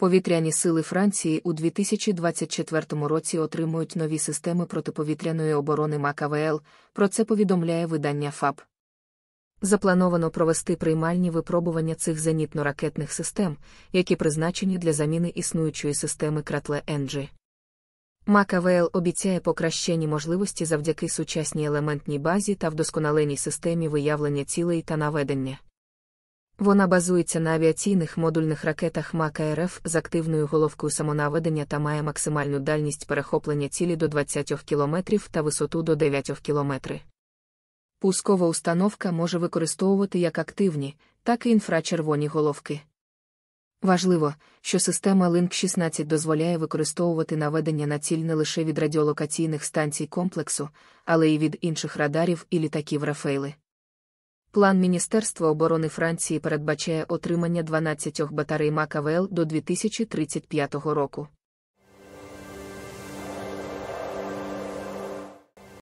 Повітряні сили Франції у 2024 році отримують нові системи протиповітряної оборони МАКАВЛ, Про це повідомляє видання ФАБ. Заплановано провести приймальні випробування цих зенітно-ракетних систем, які призначені для заміни існуючої системи кратле Енджі. МАКАВЛ обіцяє покращені можливості завдяки сучасній елементній базі та вдосконаленій системі виявлення цілей та наведення. Вона базується на авіаційних модульних ракетах МАК РФ з активною головкою самонаведення та має максимальну дальність перехоплення цілі до 20 км та висоту до 9 км. Пускова установка може використовувати як активні, так і інфрачервоні головки. Важливо, що система Link 16 дозволяє використовувати наведення на ціль не лише від радіолокаційних станцій комплексу, але й від інших радарів і літаків Рафейли. План Міністерства оборони Франції передбачає отримання 12 батарей МАКАВЛ до 2035 року.